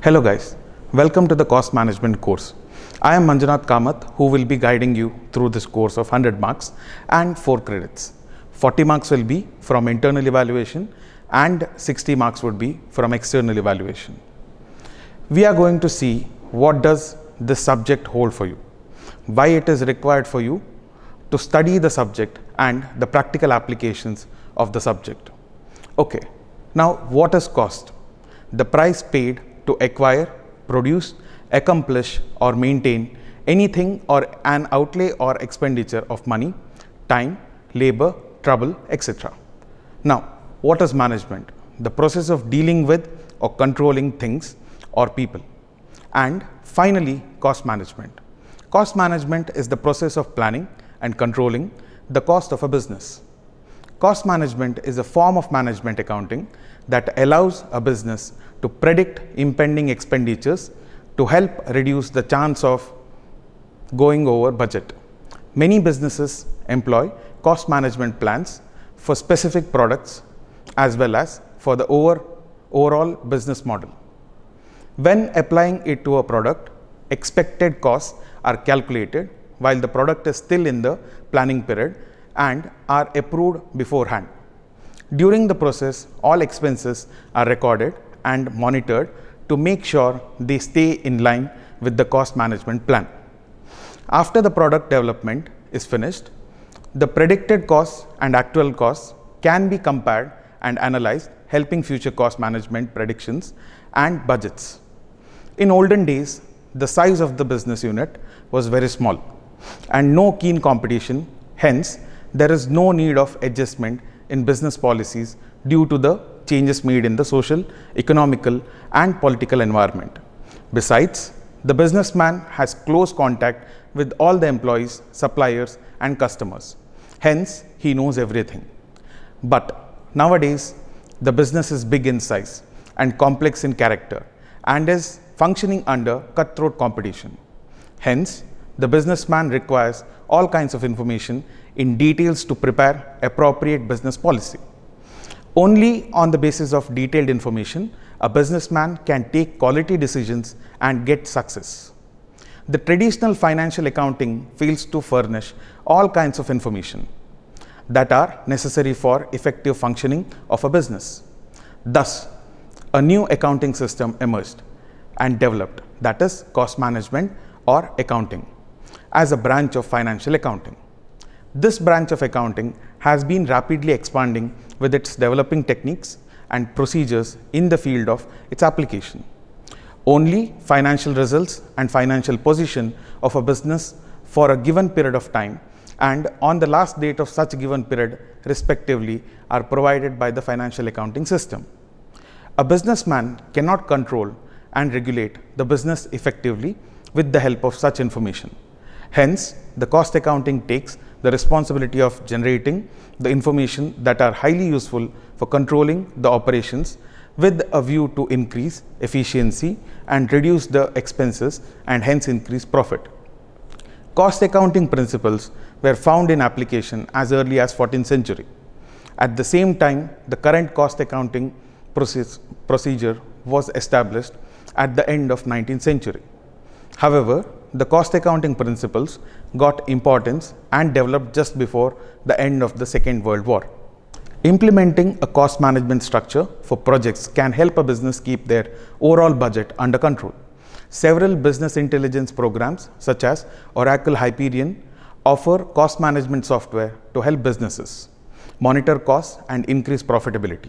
Hello guys, welcome to the cost management course. I am Manjanath Kamath who will be guiding you through this course of 100 marks and 4 credits. 40 marks will be from internal evaluation and 60 marks would be from external evaluation. We are going to see what does this subject hold for you, why it is required for you to study the subject and the practical applications of the subject. Okay, now what is cost? The price paid to acquire, produce, accomplish or maintain anything or an outlay or expenditure of money, time, labor, trouble, etc. Now, what is management? The process of dealing with or controlling things or people. And finally, cost management. Cost management is the process of planning and controlling the cost of a business. Cost management is a form of management accounting that allows a business to predict impending expenditures to help reduce the chance of going over budget. Many businesses employ cost management plans for specific products as well as for the over, overall business model. When applying it to a product, expected costs are calculated while the product is still in the planning period and are approved beforehand. During the process, all expenses are recorded and monitored to make sure they stay in line with the cost management plan. After the product development is finished, the predicted costs and actual costs can be compared and analyzed helping future cost management predictions and budgets. In olden days, the size of the business unit was very small and no keen competition, hence there is no need of adjustment in business policies due to the changes made in the social, economical and political environment. Besides, the businessman has close contact with all the employees, suppliers and customers. Hence, he knows everything. But nowadays, the business is big in size and complex in character and is functioning under cutthroat competition. Hence, the businessman requires all kinds of information in details to prepare appropriate business policy. Only on the basis of detailed information, a businessman can take quality decisions and get success. The traditional financial accounting fails to furnish all kinds of information that are necessary for effective functioning of a business. Thus, a new accounting system emerged and developed that is cost management or accounting as a branch of financial accounting. This branch of accounting has been rapidly expanding with its developing techniques and procedures in the field of its application. Only financial results and financial position of a business for a given period of time and on the last date of such given period respectively are provided by the financial accounting system. A businessman cannot control and regulate the business effectively with the help of such information. Hence, the cost accounting takes the responsibility of generating the information that are highly useful for controlling the operations with a view to increase efficiency and reduce the expenses and hence increase profit. Cost accounting principles were found in application as early as 14th century. At the same time, the current cost accounting process, procedure was established at the end of 19th century. However, the cost accounting principles got importance and developed just before the end of the Second World War. Implementing a cost management structure for projects can help a business keep their overall budget under control. Several business intelligence programs such as Oracle Hyperion offer cost management software to help businesses monitor costs and increase profitability.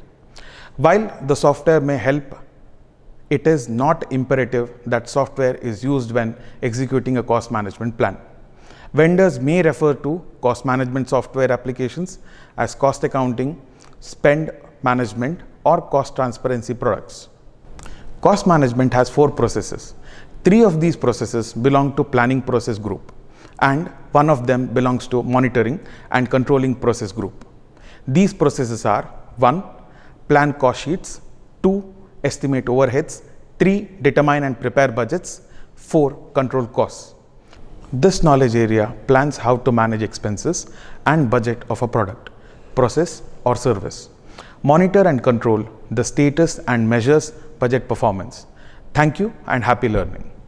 While the software may help it is not imperative that software is used when executing a cost management plan. Vendors may refer to cost management software applications as cost accounting, spend management or cost transparency products. Cost management has four processes. Three of these processes belong to planning process group and one of them belongs to monitoring and controlling process group. These processes are 1. Plan cost sheets, 2 estimate overheads, 3. Determine and prepare budgets, 4. Control costs. This knowledge area plans how to manage expenses and budget of a product, process or service. Monitor and control the status and measures budget performance. Thank you and happy learning.